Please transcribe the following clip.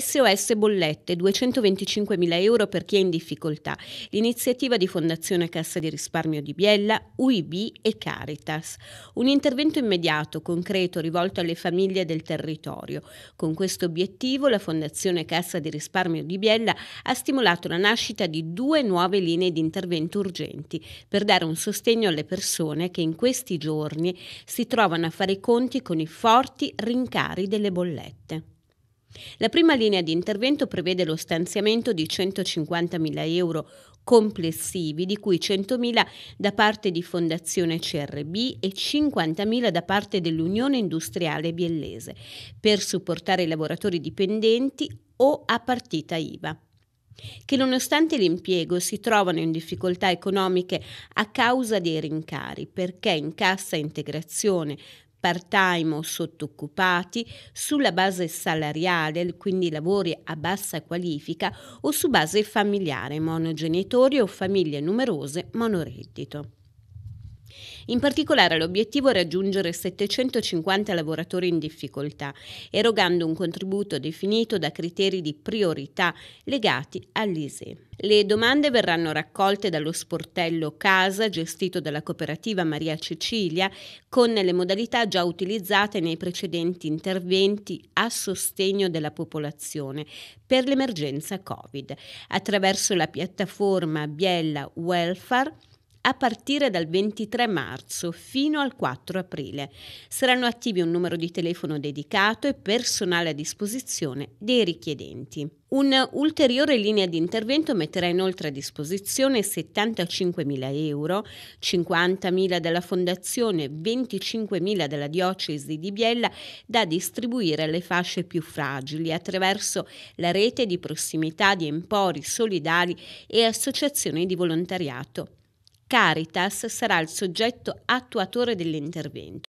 SOS Bollette, 225.000 euro per chi è in difficoltà, l'iniziativa di Fondazione Cassa di Risparmio di Biella, UIB e Caritas. Un intervento immediato, concreto, rivolto alle famiglie del territorio. Con questo obiettivo la Fondazione Cassa di Risparmio di Biella ha stimolato la nascita di due nuove linee di intervento urgenti per dare un sostegno alle persone che in questi giorni si trovano a fare i conti con i forti rincari delle bollette. La prima linea di intervento prevede lo stanziamento di 150.000 euro complessivi, di cui 100.000 da parte di Fondazione CRB e 50.000 da parte dell'Unione Industriale Biellese, per supportare i lavoratori dipendenti o a partita IVA che nonostante l'impiego si trovano in difficoltà economiche a causa dei rincari, perché in cassa integrazione part-time o sottoccupati, sulla base salariale, quindi lavori a bassa qualifica, o su base familiare, monogenitori o famiglie numerose, monoreddito. In particolare l'obiettivo è raggiungere 750 lavoratori in difficoltà, erogando un contributo definito da criteri di priorità legati all'ISE. Le domande verranno raccolte dallo sportello Casa gestito dalla cooperativa Maria Cecilia con le modalità già utilizzate nei precedenti interventi a sostegno della popolazione per l'emergenza Covid attraverso la piattaforma Biella Welfare a partire dal 23 marzo fino al 4 aprile. Saranno attivi un numero di telefono dedicato e personale a disposizione dei richiedenti. Un'ulteriore linea di intervento metterà inoltre a disposizione 75.000 euro, 50.000 della Fondazione, 25.000 della Diocesi di Biella da distribuire alle fasce più fragili attraverso la rete di prossimità di empori solidali e associazioni di volontariato. Caritas sarà il soggetto attuatore dell'intervento